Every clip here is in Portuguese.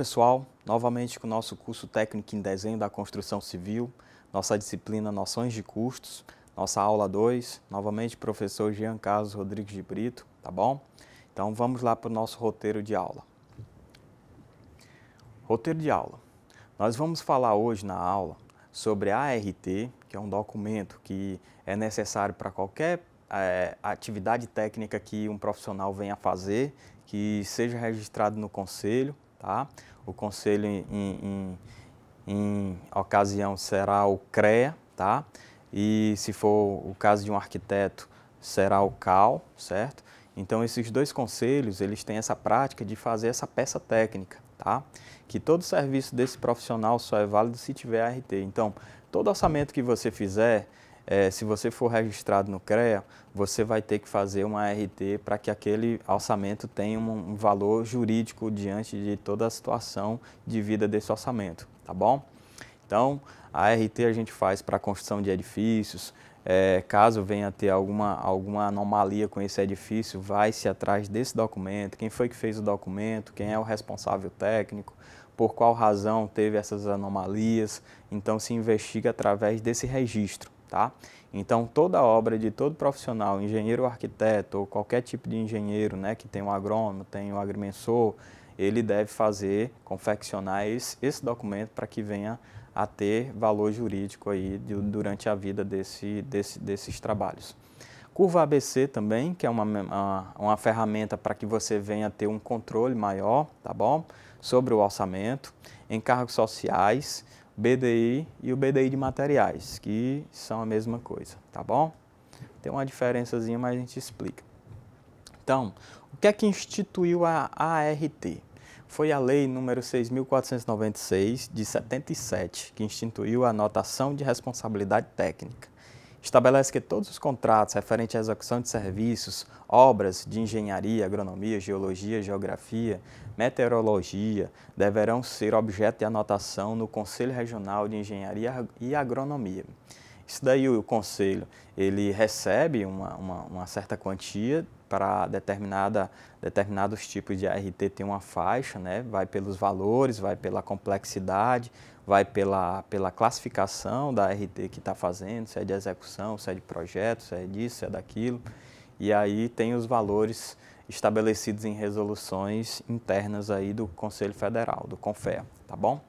pessoal, novamente com o nosso curso técnico em desenho da construção civil, nossa disciplina Noções de Custos, nossa aula 2, novamente professor Jean Carlos Rodrigues de Brito, tá bom? Então vamos lá para o nosso roteiro de aula. Roteiro de aula. Nós vamos falar hoje na aula sobre a ART, que é um documento que é necessário para qualquer é, atividade técnica que um profissional venha fazer, que seja registrado no conselho Tá? O conselho em, em, em ocasião será o CREA, tá? e se for o caso de um arquiteto, será o CAL, certo? Então, esses dois conselhos, eles têm essa prática de fazer essa peça técnica, tá? Que todo serviço desse profissional só é válido se tiver ART. Então, todo orçamento que você fizer, é, se você for registrado no CREA, você vai ter que fazer uma RT para que aquele orçamento tenha um, um valor jurídico diante de toda a situação de vida desse orçamento, tá bom? Então, a RT a gente faz para construção de edifícios, é, caso venha ter alguma, alguma anomalia com esse edifício, vai-se atrás desse documento, quem foi que fez o documento, quem é o responsável técnico, por qual razão teve essas anomalias. Então, se investiga através desse registro tá? Então, toda obra de todo profissional, engenheiro ou arquiteto, ou qualquer tipo de engenheiro, né, que tem um agrônomo, tem um agrimensor, ele deve fazer, confeccionar esse, esse documento para que venha a ter valor jurídico aí de, durante a vida desse, desse, desses trabalhos. Curva ABC também, que é uma, uma, uma ferramenta para que você venha ter um controle maior, tá bom? Sobre o orçamento, encargos sociais, BDI e o BDI de materiais, que são a mesma coisa, tá bom? Tem uma diferençazinha, mas a gente explica. Então, o que é que instituiu a ART? Foi a lei número 6496 de 77 que instituiu a anotação de responsabilidade técnica estabelece que todos os contratos referentes à execução de serviços, obras de engenharia, agronomia, geologia, geografia, meteorologia deverão ser objeto de anotação no Conselho Regional de Engenharia e Agronomia. Isso daí o conselho, ele recebe uma, uma, uma certa quantia para determinada determinados tipos de ART tem uma faixa, né? Vai pelos valores, vai pela complexidade, vai pela, pela classificação da ART que está fazendo, se é de execução, se é de projeto, se é disso, se é daquilo. E aí tem os valores estabelecidos em resoluções internas aí do Conselho Federal, do CONFER, tá bom?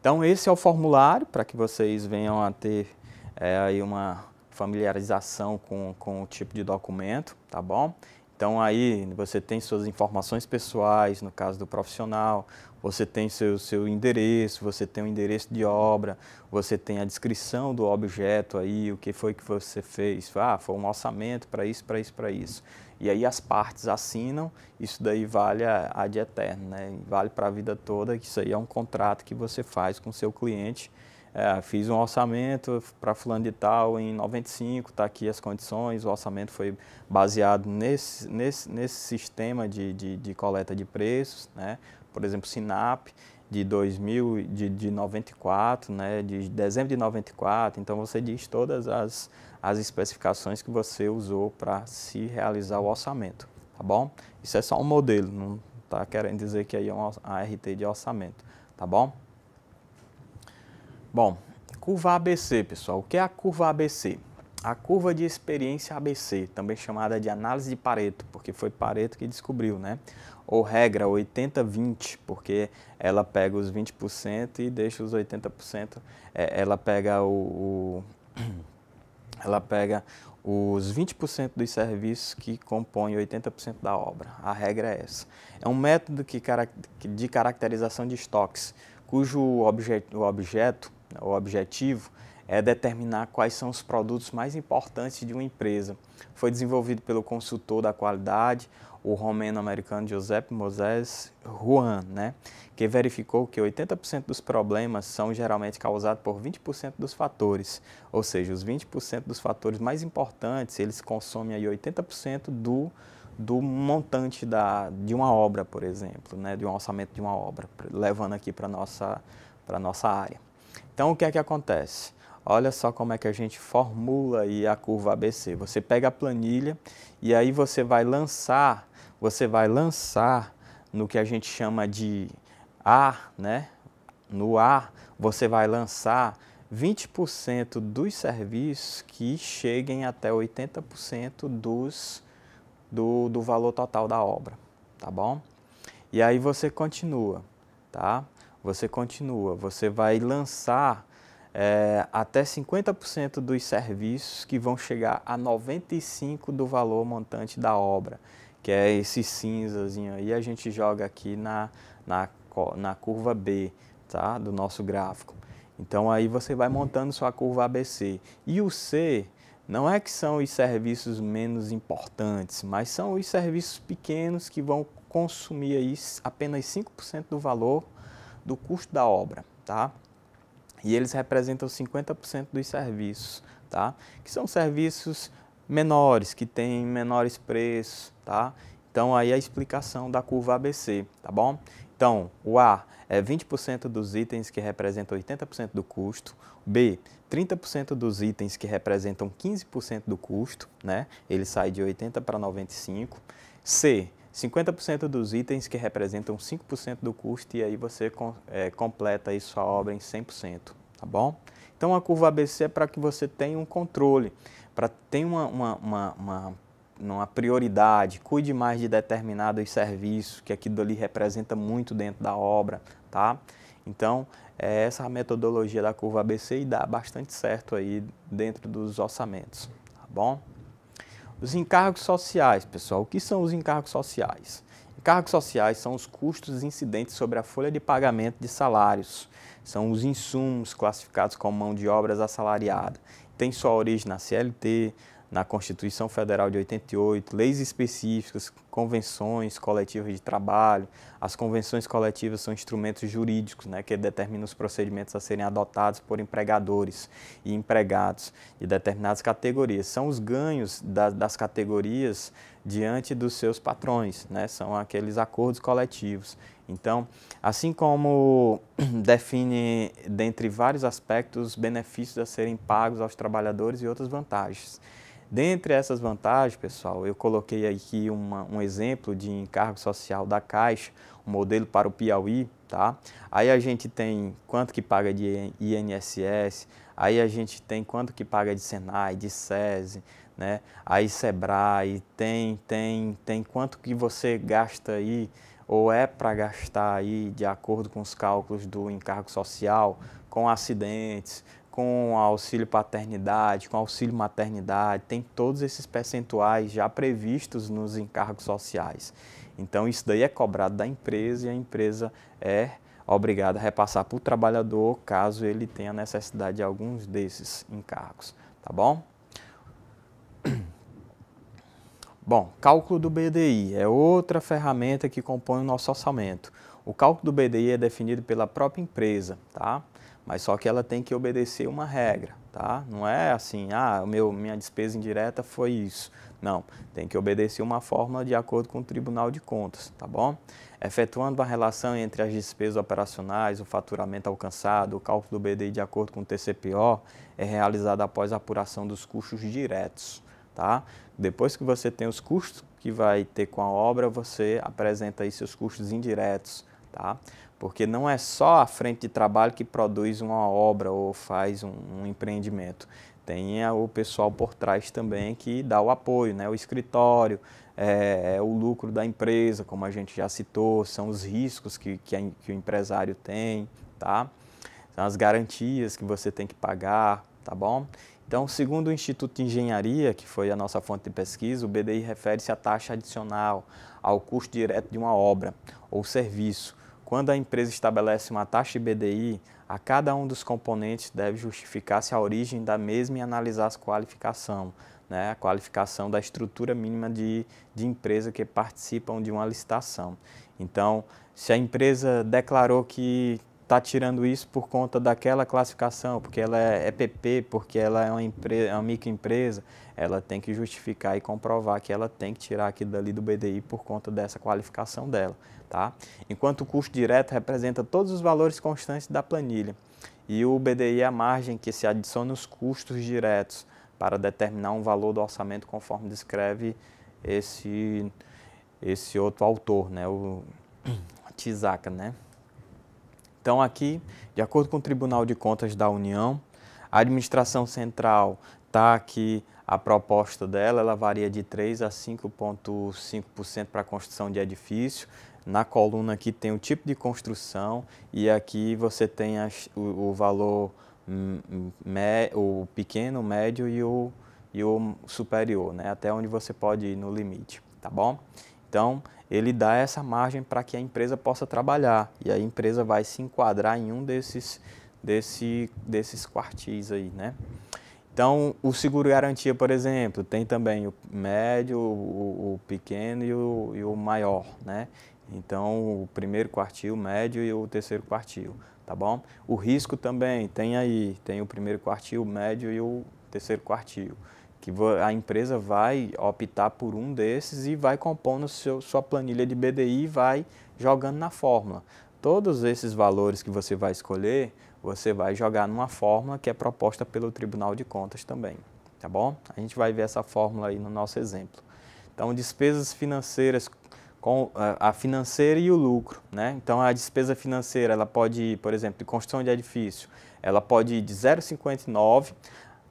Então esse é o formulário para que vocês venham a ter é, aí uma familiarização com, com o tipo de documento, tá bom? Então aí você tem suas informações pessoais, no caso do profissional, você tem seu, seu endereço, você tem o endereço de obra, você tem a descrição do objeto aí, o que foi que você fez, ah, foi um orçamento para isso, para isso, para isso. E aí as partes assinam, isso daí vale a, a de eterno, né? vale para a vida toda, isso aí é um contrato que você faz com seu cliente, é, fiz um orçamento para fulano de tal em 95, está aqui as condições, o orçamento foi baseado nesse, nesse, nesse sistema de, de, de coleta de preços, né? por exemplo, SINAP, de 2000, de, de 94, né, de dezembro de 94, então você diz todas as, as especificações que você usou para se realizar o orçamento, tá bom? Isso é só um modelo, não está querendo dizer que aí é uma ART de orçamento, tá bom? Bom, curva ABC, pessoal. O que é a curva ABC? A curva de experiência ABC, também chamada de análise de Pareto, porque foi Pareto que descobriu, né? Ou regra 80-20, porque ela pega os 20% e deixa os 80%. É, ela pega o, o ela pega os 20% dos serviços que compõem 80% da obra. A regra é essa. É um método que, de caracterização de estoques, cujo objeto, o objeto né? O objetivo é determinar quais são os produtos mais importantes de uma empresa. Foi desenvolvido pelo consultor da qualidade, o romeno-americano Giuseppe Moses Juan, né, que verificou que 80% dos problemas são geralmente causados por 20% dos fatores, ou seja, os 20% dos fatores mais importantes, eles consomem aí 80% do do montante da, de uma obra, por exemplo, né, de um orçamento de uma obra, levando aqui para nossa para nossa área. Então, o que é que acontece? Olha só como é que a gente formula aí a curva ABC. Você pega a planilha e aí você vai lançar, você vai lançar no que a gente chama de A, né? No A você vai lançar 20% dos serviços que cheguem até 80% dos, do, do valor total da obra, tá bom? E aí você continua, tá? você continua, você vai lançar é, até 50% dos serviços que vão chegar a 95% do valor montante da obra, que é esse cinzazinho aí, a gente joga aqui na, na, na curva B tá? do nosso gráfico. Então aí você vai montando sua curva ABC. E o C não é que são os serviços menos importantes, mas são os serviços pequenos que vão consumir aí apenas 5% do valor do custo da obra, tá? E eles representam 50% dos serviços, tá? Que são serviços menores, que têm menores preços, tá? Então aí a explicação da curva ABC, tá bom? Então, o A é 20% dos itens que representam 80% do custo, B, 30% dos itens que representam 15% do custo, né? Ele sai de 80 para 95. C, 50% dos itens que representam 5% do custo e aí você é, completa aí sua obra em 100%, tá bom? Então a curva ABC é para que você tenha um controle, para ter uma, uma, uma, uma, uma prioridade, cuide mais de determinados serviços, que aquilo ali representa muito dentro da obra, tá? Então, é essa metodologia da curva ABC e dá bastante certo aí dentro dos orçamentos, tá bom? Os encargos sociais, pessoal, o que são os encargos sociais? Encargos sociais são os custos incidentes sobre a folha de pagamento de salários. São os insumos classificados como mão de obras assalariada. Tem sua origem na CLT, na Constituição Federal de 88, leis específicas, convenções coletivas de trabalho. As convenções coletivas são instrumentos jurídicos né, que determinam os procedimentos a serem adotados por empregadores e empregados de determinadas categorias. São os ganhos da, das categorias diante dos seus patrões, né, são aqueles acordos coletivos. Então, assim como define, dentre vários aspectos, benefícios a serem pagos aos trabalhadores e outras vantagens. Dentre essas vantagens, pessoal, eu coloquei aqui uma, um exemplo de encargo social da Caixa, um modelo para o Piauí, tá? Aí a gente tem quanto que paga de INSS, aí a gente tem quanto que paga de Senai, de SESI, né? Aí Sebrae, tem, tem, tem quanto que você gasta aí ou é para gastar aí de acordo com os cálculos do encargo social, com acidentes, com auxílio paternidade, com auxílio maternidade, tem todos esses percentuais já previstos nos encargos sociais. Então, isso daí é cobrado da empresa e a empresa é obrigada a repassar para o trabalhador caso ele tenha necessidade de alguns desses encargos, tá bom? Bom, cálculo do BDI é outra ferramenta que compõe o nosso orçamento. O cálculo do BDI é definido pela própria empresa, tá? mas só que ela tem que obedecer uma regra, tá? Não é assim, ah, meu, minha despesa indireta foi isso. Não, tem que obedecer uma fórmula de acordo com o Tribunal de Contas, tá bom? Efetuando a relação entre as despesas operacionais, o faturamento alcançado, o cálculo do BDI de acordo com o TCPO é realizado após a apuração dos custos diretos, tá? Depois que você tem os custos que vai ter com a obra, você apresenta aí seus custos indiretos, tá? porque não é só a frente de trabalho que produz uma obra ou faz um, um empreendimento. Tem é, o pessoal por trás também que dá o apoio, né? o escritório, é, é, o lucro da empresa, como a gente já citou, são os riscos que, que, a, que o empresário tem, tá? São as garantias que você tem que pagar, tá bom? Então, segundo o Instituto de Engenharia, que foi a nossa fonte de pesquisa, o BDI refere-se à taxa adicional ao custo direto de uma obra ou serviço, quando a empresa estabelece uma taxa de BDI, a cada um dos componentes deve justificar-se a origem da mesma e analisar a qualificação, né, a qualificação da estrutura mínima de, de empresa que participam de uma licitação. Então, se a empresa declarou que está tirando isso por conta daquela classificação, porque ela é EPP, é porque ela é uma, empresa, é uma microempresa, ela tem que justificar e comprovar que ela tem que tirar aquilo dali do BDI por conta dessa qualificação dela. Tá? Enquanto o custo direto representa todos os valores constantes da planilha e o BDI é a margem que se adiciona os custos diretos para determinar um valor do orçamento conforme descreve esse, esse outro autor, né? o Tizaka, né? Então, aqui, de acordo com o Tribunal de Contas da União, a administração central está aqui a proposta dela, ela varia de 3 a 5,5% para a construção de edifício. Na coluna aqui tem o tipo de construção e aqui você tem as, o, o, valor me, o pequeno, o médio e o, e o superior, né? até onde você pode ir no limite, tá bom? Então, ele dá essa margem para que a empresa possa trabalhar e a empresa vai se enquadrar em um desses, desse, desses quartis aí, né? Então, o seguro garantia, por exemplo, tem também o médio, o, o pequeno e o, e o, maior, né? Então, o primeiro quartil, o médio e o terceiro quartil, tá bom? O risco também tem aí, tem o primeiro quartil, o médio e o terceiro quartil que a empresa vai optar por um desses e vai compondo seu, sua planilha de BDI e vai jogando na fórmula. Todos esses valores que você vai escolher, você vai jogar numa fórmula que é proposta pelo Tribunal de Contas também, tá bom? A gente vai ver essa fórmula aí no nosso exemplo. Então, despesas financeiras com a financeira e o lucro, né? Então, a despesa financeira, ela pode, por exemplo, de construção de edifício, ela pode ir de 0,59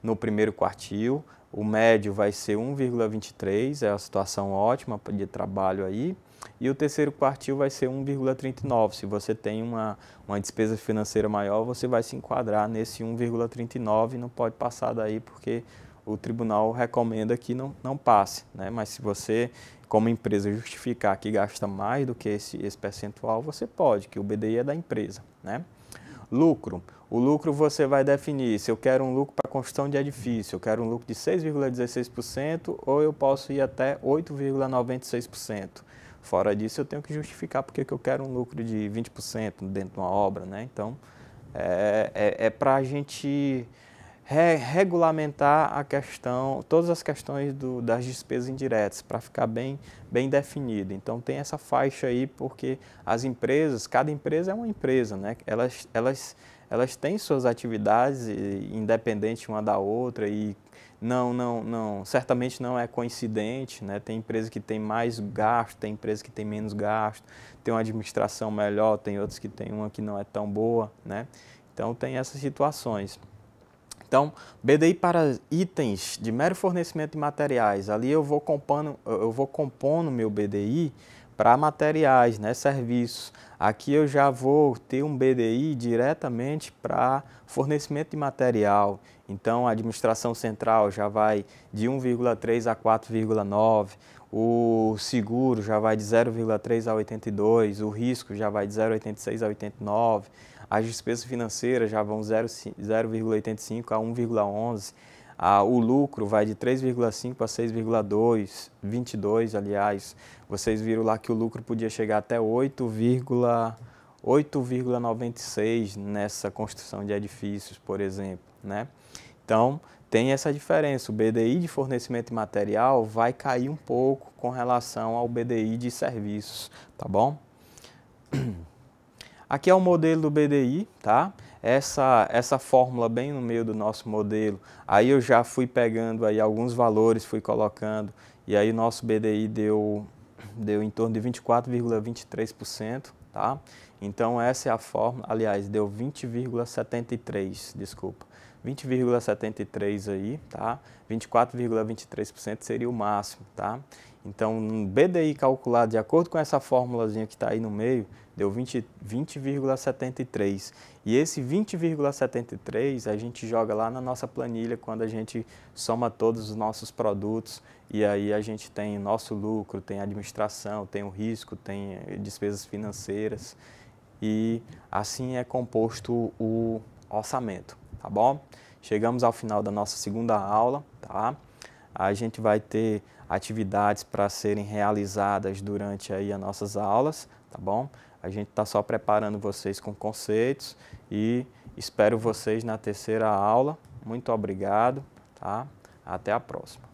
no primeiro quartil o médio vai ser 1,23, é a situação ótima de trabalho aí. E o terceiro quartil vai ser 1,39. Se você tem uma, uma despesa financeira maior, você vai se enquadrar nesse 1,39 não pode passar daí porque o tribunal recomenda que não, não passe. Né? Mas se você, como empresa, justificar que gasta mais do que esse, esse percentual, você pode, que o BDI é da empresa. Né? Lucro. O lucro você vai definir se eu quero um lucro para construção de edifício, eu quero um lucro de 6,16% ou eu posso ir até 8,96%. Fora disso, eu tenho que justificar porque que eu quero um lucro de 20% dentro de uma obra. Né? Então, é, é, é para a gente re regulamentar a questão, todas as questões do, das despesas indiretas, para ficar bem, bem definido. Então tem essa faixa aí, porque as empresas, cada empresa é uma empresa, né? elas, elas, elas têm suas atividades independentes uma da outra e não, não, não, certamente não é coincidente, né? Tem empresa que tem mais gasto, tem empresa que tem menos gasto, tem uma administração melhor, tem outras que tem uma que não é tão boa, né? Então tem essas situações. Então, BDI para itens de mero fornecimento de materiais, ali eu vou compondo, eu vou compondo meu BDI para materiais, né, serviços. Aqui eu já vou ter um BDI diretamente para fornecimento de material. Então, a administração central já vai de 1,3 a 4,9, o seguro já vai de 0,3 a 82, o risco já vai de 0,86 a 89, as despesas financeiras já vão 0,85 a 1,11, ah, o lucro vai de 3,5 a 6,2, 22, aliás. Vocês viram lá que o lucro podia chegar até 8,96 nessa construção de edifícios, por exemplo, né? Então, tem essa diferença. O BDI de fornecimento de material vai cair um pouco com relação ao BDI de serviços, tá bom? Aqui é o modelo do BDI, tá? Essa, essa fórmula bem no meio do nosso modelo. Aí eu já fui pegando aí alguns valores, fui colocando, e aí nosso BDI deu, deu em torno de 24,23%, tá? Então essa é a fórmula, aliás, deu 20,73, desculpa. 20,73 aí, tá? 24,23% seria o máximo, tá? Então, um BDI calculado de acordo com essa fórmulazinha que está aí no meio, deu 20,73. e esse 20,73 a gente joga lá na nossa planilha quando a gente soma todos os nossos produtos e aí a gente tem nosso lucro, tem administração, tem o risco, tem eh, despesas financeiras e assim é composto o orçamento tá bom? Chegamos ao final da nossa segunda aula, tá? A gente vai ter atividades para serem realizadas durante aí as nossas aulas, tá bom? A gente está só preparando vocês com conceitos e espero vocês na terceira aula. Muito obrigado, tá? Até a próxima.